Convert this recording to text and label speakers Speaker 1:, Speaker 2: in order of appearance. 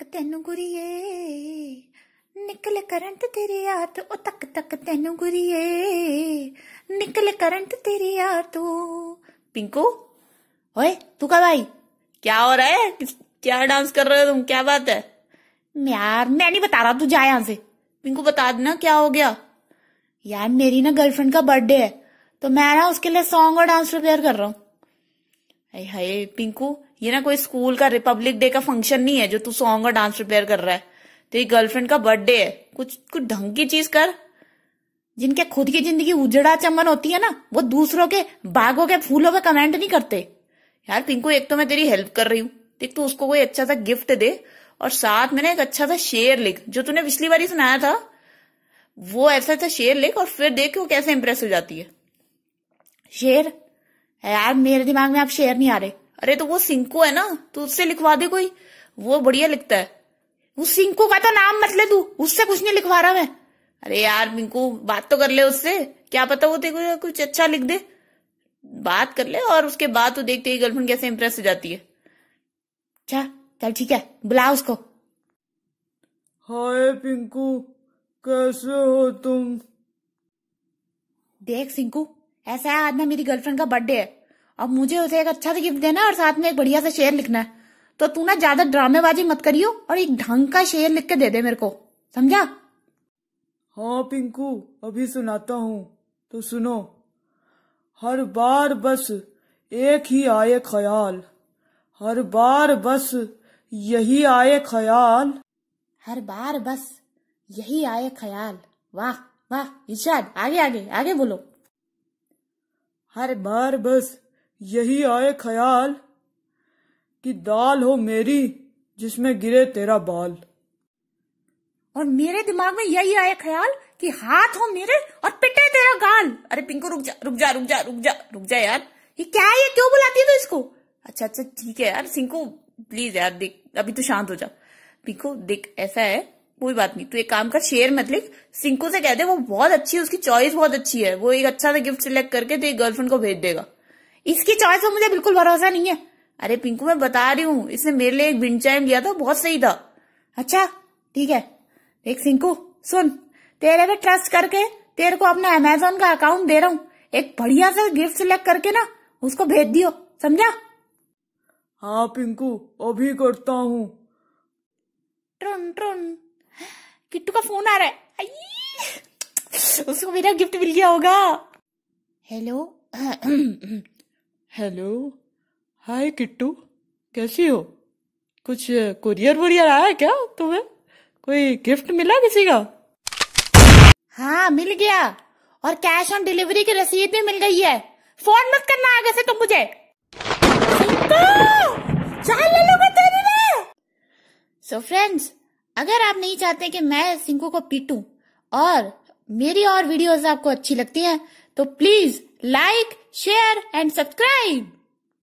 Speaker 1: तक तेन गुरीये निकल करंट तेरी ਆ ਤੋ तक तक तेन गुरीये निकल करंट तेरी या तो पिंकू ओए तू का भाई क्या हो रहा है क्या डांस कर रहे हो तुम क्या बात है यार मैं नहीं बता रहा तू जा यहां से पिंकू बता देना क्या हो गया यार मेरी ना गर्लफ्रेंड का बर्थडे है तो मैं ना उसके लिए सॉन्ग और डांस प्रिपेयर कर रहा हूँ हाय हाय पिंकू ये ना कोई स्कूल का रिपब्लिक डे का फंक्शन नहीं है जो तू सॉन्ग और डांस प्रिपेयर कर रहा है तेरी तो गर्लफ्रेंड का बर्थडे है कुछ कुछ ढंग की चीज कर जिनके खुद की जिंदगी उजड़ा चमन होती है ना वो दूसरों के बागों के फूलों पे कमेंट नहीं करते यार पिंकू एक तो मैं तेरी हेल्प कर रही हूँ देख तू उसको कोई अच्छा सा गिफ्ट दे और साथ में ना एक अच्छा सा शेर लिख जो तूने पिछली बार सुनाया था वो ऐसा ऐसा शेर लिख और फिर देख वो कैसे इंप्रेस हो जाती है शेर यार मेरे दिमाग में आप शेर नहीं आ रहे अरे तो वो सिंको है ना तो उससे लिखवा दे कोई वो बढ़िया लिखता है वो सिंको का तो नाम मत ले तू उससे कुछ नहीं लिखवा रहा मैं अरे यार मिंकू बात तो कर ले उससे क्या पता वो देखो कुछ अच्छा लिख दे बात कर ले और उसके बाद तो देखते ही गर्लफ्रेंड कैसे इंप्रेस हो जाती है अच्छा
Speaker 2: चल ठीक है बुला उसको हाय पिंकू कैसे
Speaker 1: हो तुम देख सिंकू ऐसा है आज ना मेरी गर्लफ्रेंड का बर्थडे है अब मुझे उसे एक अच्छा सा गिफ्ट देना और साथ में एक बढ़िया सा शेयर लिखना है तो तू ना ज्यादा ड्रामेबाजी मत करियो और एक ढंग का शेयर लिख के दे दे मेरे को समझा
Speaker 2: हाँ पिंकू अभी सुनाता हूँ तो सुनो हर बार बस एक ही आए ख्याल हर बार बस यही आए ख्याल हर बार बस यही आए ख्याल वाह वाह आगे आगे आगे बोलो हर बार बस यही आए ख्याल कि दाल हो मेरी जिसमें गिरे तेरा बाल
Speaker 1: और मेरे दिमाग में यही आए ख्याल कि हाथ हो मेरे और पिटे तेरा गाल अरे पिंकू रुक जा रुक जा रुक जा रुक जा रुक जा यार ये क्या है ये क्यों बुलाती है तू तो इसको अच्छा अच्छा ठीक है यार सिंकू प्लीज यार देख अभी तो शांत हो जा पिंकू देख ऐसा है कोई बात नहीं तो एक काम कर शेयर मत लिख सिंकू से कह दे वो बहुत अच्छी है उसकी चॉइस बहुत अच्छी है वो एक अच्छा सा गिफ्ट सिलेक्ट करके तो एक गर्लफ्रेंड को भेज देगा इसकी चॉइस पर मुझे बिल्कुल भरोसा नहीं है अरे पिंकू मैं बता रही हूँ इसने मेरे लिए एक बिंड चाइम लिया था बहुत सही था अच्छा ठीक है देख सिंकू सुन तेरे पे ट्रस्ट करके तेरे को अपना अमेजोन का अकाउंट दे रहा हूँ एक बढ़िया सा गिफ्ट सिलेक्ट करके ना उसको भेज दियो समझा
Speaker 2: हाँ पिंकू अभी करता
Speaker 1: हूँ ट्रन ट्रन किट्टू का फोन आ रहा है उसको मेरा गिफ्ट मिल गया होगा हेलो
Speaker 2: हेलो हाय किट्टू कैसी हो कुछ कुरियर वुरियर आया क्या तुम्हें कोई गिफ्ट मिला किसी का
Speaker 1: हाँ मिल गया और कैश ऑन डिलीवरी की रसीद भी मिल गई है फोन मत करना आगे से तुम मुझे सो तो। फ्रेंड्स अगर आप नहीं चाहते कि मैं सिंकू को पीटूं और मेरी और वीडियोस आपको अच्छी लगती हैं तो please like share
Speaker 2: and subscribe